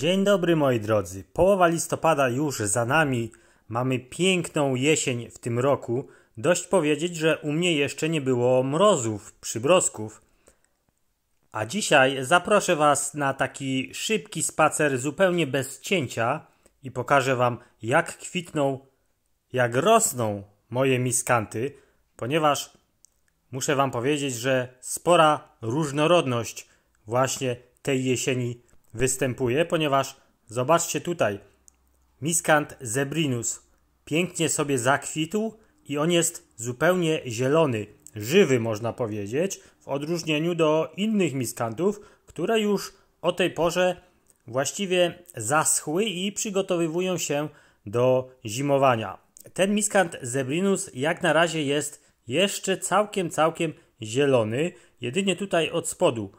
Dzień dobry moi drodzy. Połowa listopada już za nami. Mamy piękną jesień w tym roku. Dość powiedzieć, że u mnie jeszcze nie było mrozów, przybrosków. A dzisiaj zaproszę Was na taki szybki spacer zupełnie bez cięcia i pokażę Wam jak kwitną, jak rosną moje miskanty, ponieważ muszę Wam powiedzieć, że spora różnorodność właśnie tej jesieni występuje, ponieważ zobaczcie tutaj, miskant zebrinus pięknie sobie zakwitł i on jest zupełnie zielony, żywy można powiedzieć, w odróżnieniu do innych miskantów, które już o tej porze właściwie zaschły i przygotowywują się do zimowania. Ten miskant zebrinus jak na razie jest jeszcze całkiem, całkiem zielony, jedynie tutaj od spodu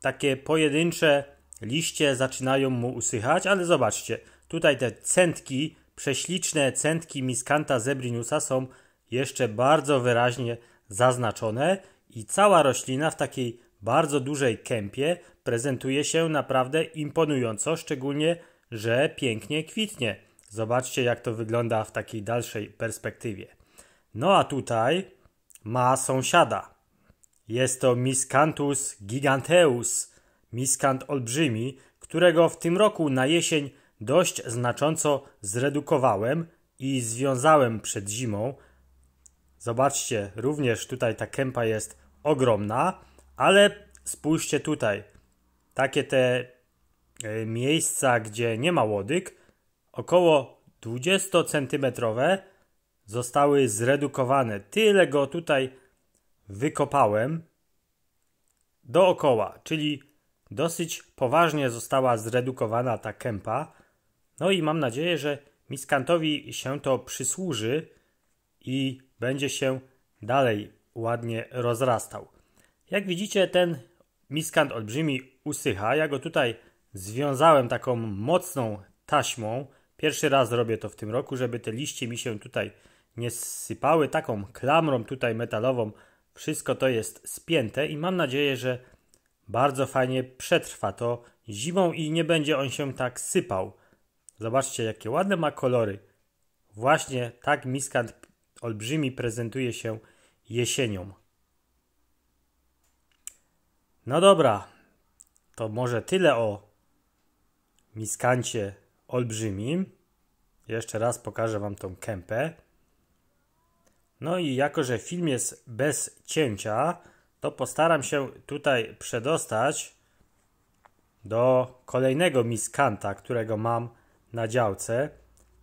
takie pojedyncze liście zaczynają mu usychać, ale zobaczcie, tutaj te centki, prześliczne centki miskanta zebriniusa są jeszcze bardzo wyraźnie zaznaczone i cała roślina w takiej bardzo dużej kępie prezentuje się naprawdę imponująco, szczególnie, że pięknie kwitnie. Zobaczcie, jak to wygląda w takiej dalszej perspektywie. No a tutaj ma sąsiada. Jest to Miscanthus giganteus, miskant olbrzymi, którego w tym roku na jesień dość znacząco zredukowałem i związałem przed zimą. Zobaczcie, również tutaj ta kępa jest ogromna, ale spójrzcie tutaj. Takie te e, miejsca, gdzie nie ma łodyg, około 20 cm zostały zredukowane. Tyle go tutaj wykopałem dookoła, czyli Dosyć poważnie została zredukowana ta kępa, no i mam nadzieję, że Miskantowi się to przysłuży i będzie się dalej ładnie rozrastał. Jak widzicie, ten miskant olbrzymi usycha. Ja go tutaj związałem taką mocną taśmą. Pierwszy raz robię to w tym roku, żeby te liście mi się tutaj nie sypały. Taką klamrą tutaj metalową wszystko to jest spięte i mam nadzieję, że bardzo fajnie przetrwa to zimą i nie będzie on się tak sypał. Zobaczcie, jakie ładne ma kolory. Właśnie tak miskant olbrzymi prezentuje się jesienią. No dobra, to może tyle o miskancie olbrzymim. Jeszcze raz pokażę Wam tą kępę. No i jako, że film jest bez cięcia, to postaram się tutaj przedostać do kolejnego miskanta, którego mam na działce.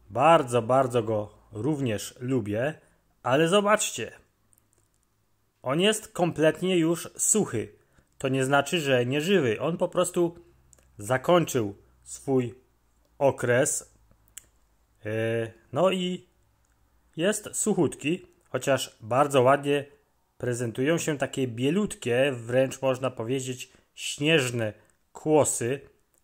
Bardzo, bardzo go również lubię, ale zobaczcie. On jest kompletnie już suchy. To nie znaczy, że nieżywy. On po prostu zakończył swój okres. E, no i jest suchutki, chociaż bardzo ładnie prezentują się takie bielutkie, wręcz można powiedzieć śnieżne kłosy,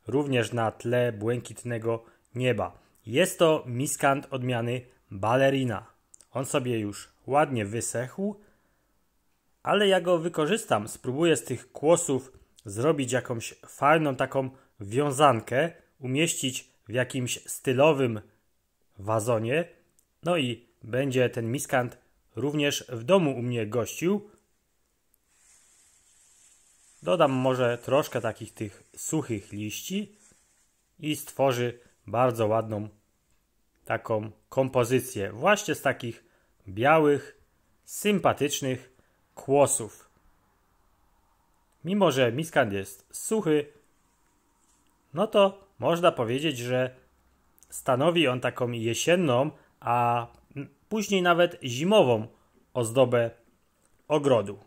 również na tle błękitnego nieba. Jest to miskant odmiany balerina. On sobie już ładnie wysechł, ale ja go wykorzystam. Spróbuję z tych kłosów zrobić jakąś fajną taką wiązankę, umieścić w jakimś stylowym wazonie. No i będzie ten miskant również w domu u mnie gościł. Dodam może troszkę takich tych suchych liści i stworzy bardzo ładną taką kompozycję właśnie z takich białych, sympatycznych kłosów. Mimo, że miskant jest suchy, no to można powiedzieć, że stanowi on taką jesienną, a później nawet zimową ozdobę ogrodu.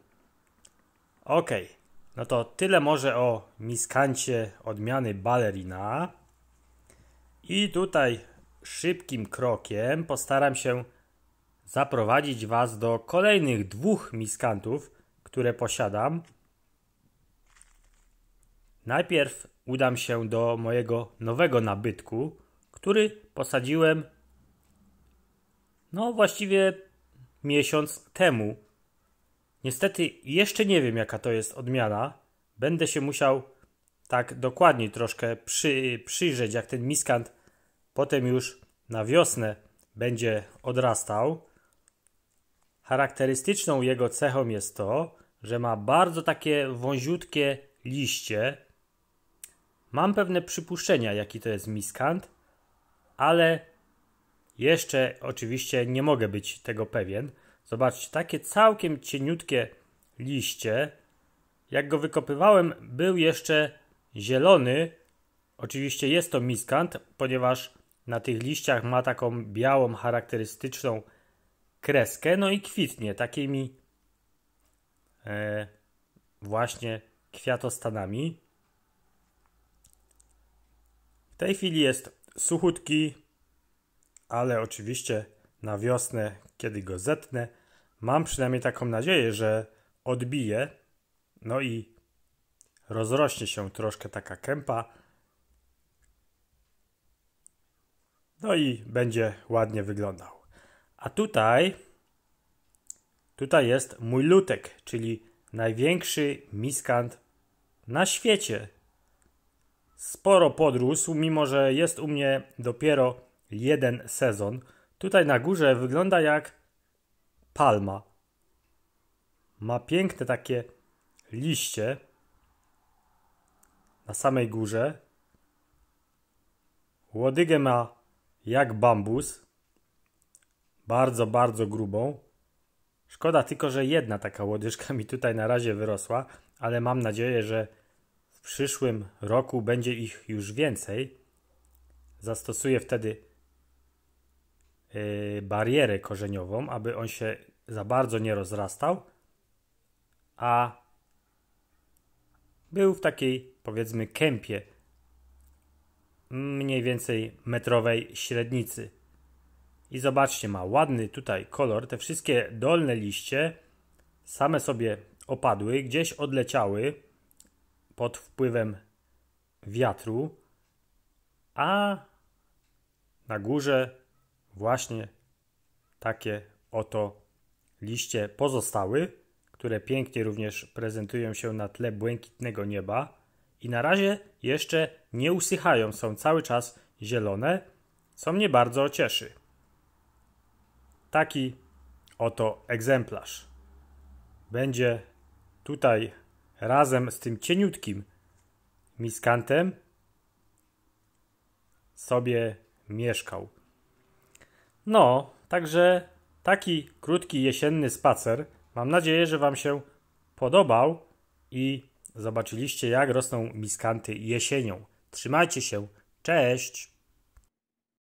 Ok, no to tyle może o miskancie odmiany balerina. I tutaj szybkim krokiem postaram się zaprowadzić Was do kolejnych dwóch miskantów, które posiadam. Najpierw udam się do mojego nowego nabytku, który posadziłem no, właściwie miesiąc temu. Niestety jeszcze nie wiem, jaka to jest odmiana. Będę się musiał tak dokładniej troszkę przy, przyjrzeć, jak ten miskant potem już na wiosnę będzie odrastał. Charakterystyczną jego cechą jest to, że ma bardzo takie wąziutkie liście. Mam pewne przypuszczenia, jaki to jest miskant, ale jeszcze oczywiście nie mogę być tego pewien. Zobaczcie, takie całkiem cieniutkie liście. Jak go wykopywałem, był jeszcze zielony. Oczywiście jest to miskant, ponieważ na tych liściach ma taką białą, charakterystyczną kreskę. No i kwitnie takimi e, właśnie kwiatostanami. W tej chwili jest suchutki, ale oczywiście na wiosnę, kiedy go zetnę, mam przynajmniej taką nadzieję, że odbije, no i rozrośnie się troszkę taka kępa. No i będzie ładnie wyglądał. A tutaj, tutaj jest mój lutek, czyli największy miskant na świecie. Sporo podrósł, mimo że jest u mnie dopiero jeden sezon. Tutaj na górze wygląda jak palma. Ma piękne takie liście na samej górze. Łodygę ma jak bambus. Bardzo, bardzo grubą. Szkoda tylko, że jedna taka łodyżka mi tutaj na razie wyrosła, ale mam nadzieję, że w przyszłym roku będzie ich już więcej. Zastosuję wtedy Y, barierę korzeniową, aby on się za bardzo nie rozrastał, a był w takiej powiedzmy kępie mniej więcej metrowej średnicy. I zobaczcie, ma ładny tutaj kolor. Te wszystkie dolne liście same sobie opadły, gdzieś odleciały pod wpływem wiatru, a na górze właśnie takie oto liście pozostały, które pięknie również prezentują się na tle błękitnego nieba i na razie jeszcze nie usychają, są cały czas zielone, co mnie bardzo cieszy. Taki oto egzemplarz będzie tutaj razem z tym cieniutkim miskantem sobie mieszkał. No, także taki krótki jesienny spacer. Mam nadzieję, że Wam się podobał i zobaczyliście, jak rosną miskanty jesienią. Trzymajcie się. Cześć!